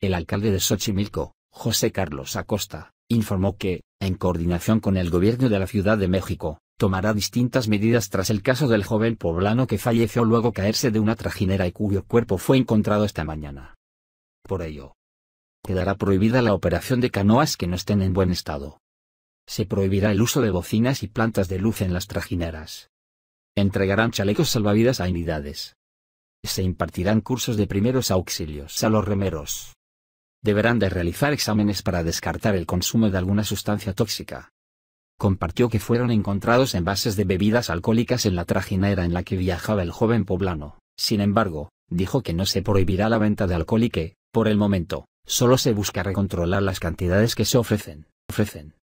El alcalde de Xochimilco, José Carlos Acosta, informó que, en coordinación con el gobierno de la Ciudad de México, tomará distintas medidas tras el caso del joven poblano que falleció luego caerse de una trajinera y cuyo cuerpo fue encontrado esta mañana. Por ello, quedará prohibida la operación de canoas que no estén en buen estado. Se prohibirá el uso de bocinas y plantas de luz en las trajineras. Entregarán chalecos salvavidas a unidades. Se impartirán cursos de primeros auxilios a los remeros deberán de realizar exámenes para descartar el consumo de alguna sustancia tóxica. Compartió que fueron encontrados envases de bebidas alcohólicas en la trajinera en la que viajaba el joven poblano. Sin embargo, dijo que no se prohibirá la venta de alcohol y que, por el momento, solo se busca controlar las cantidades que se ofrecen. ofrecen.